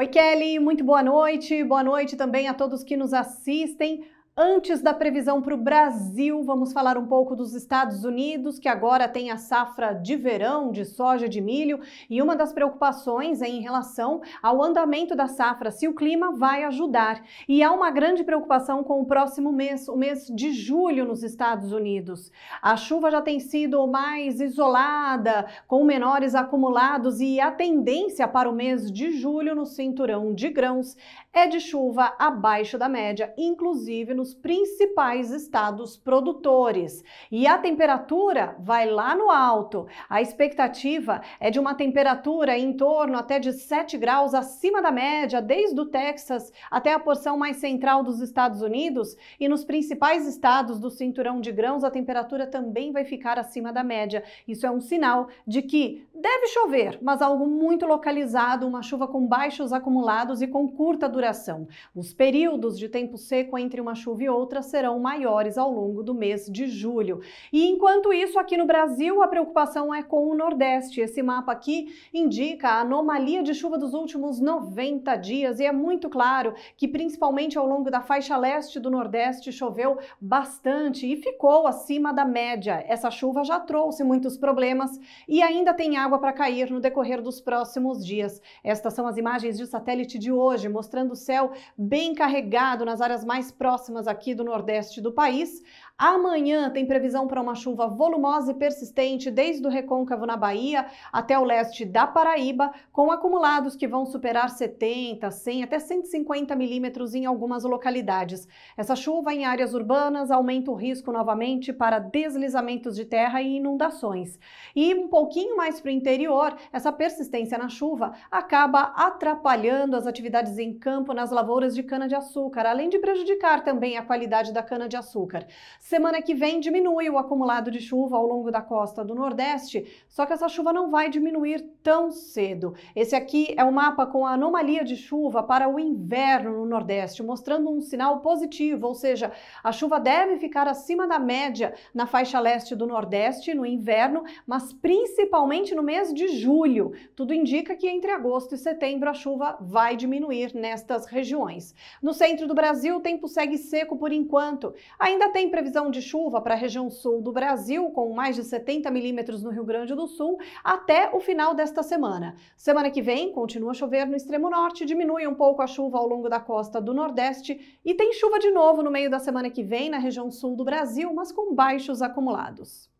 Oi, Kelly, muito boa noite. Boa noite também a todos que nos assistem. Antes da previsão para o Brasil, vamos falar um pouco dos Estados Unidos, que agora tem a safra de verão de soja de milho, e uma das preocupações é em relação ao andamento da safra, se o clima vai ajudar. E há uma grande preocupação com o próximo mês, o mês de julho nos Estados Unidos. A chuva já tem sido mais isolada, com menores acumulados, e a tendência para o mês de julho no cinturão de grãos é de chuva abaixo da média, inclusive no nos principais estados produtores. E a temperatura vai lá no alto. A expectativa é de uma temperatura em torno até de 7 graus acima da média, desde o Texas até a porção mais central dos Estados Unidos. E nos principais estados do cinturão de grãos, a temperatura também vai ficar acima da média. Isso é um sinal de que deve chover, mas algo muito localizado, uma chuva com baixos acumulados e com curta duração. Os períodos de tempo seco entre uma chuva e outras serão maiores ao longo do mês de julho. E enquanto isso, aqui no Brasil, a preocupação é com o Nordeste. Esse mapa aqui indica a anomalia de chuva dos últimos 90 dias e é muito claro que, principalmente ao longo da faixa leste do Nordeste, choveu bastante e ficou acima da média. Essa chuva já trouxe muitos problemas e ainda tem água para cair no decorrer dos próximos dias. Estas são as imagens de satélite de hoje, mostrando o céu bem carregado nas áreas mais próximas aqui do Nordeste do país. Amanhã tem previsão para uma chuva volumosa e persistente desde o recôncavo na Bahia até o leste da Paraíba, com acumulados que vão superar 70, 100 até 150 milímetros em algumas localidades. Essa chuva em áreas urbanas aumenta o risco novamente para deslizamentos de terra e inundações. E um pouquinho mais para o interior, essa persistência na chuva acaba atrapalhando as atividades em campo nas lavouras de cana-de-açúcar, além de prejudicar também também a qualidade da cana-de-açúcar. Semana que vem diminui o acumulado de chuva ao longo da costa do Nordeste, só que essa chuva não vai diminuir tão cedo. Esse aqui é o um mapa com a anomalia de chuva para o inverno no Nordeste, mostrando um sinal positivo, ou seja, a chuva deve ficar acima da média na faixa leste do Nordeste no inverno, mas principalmente no mês de julho. Tudo indica que entre agosto e setembro a chuva vai diminuir nestas regiões. No centro do Brasil, o tempo segue seco seco por enquanto. Ainda tem previsão de chuva para a região sul do Brasil, com mais de 70 milímetros no Rio Grande do Sul, até o final desta semana. Semana que vem, continua a chover no extremo norte, diminui um pouco a chuva ao longo da costa do Nordeste e tem chuva de novo no meio da semana que vem na região sul do Brasil, mas com baixos acumulados.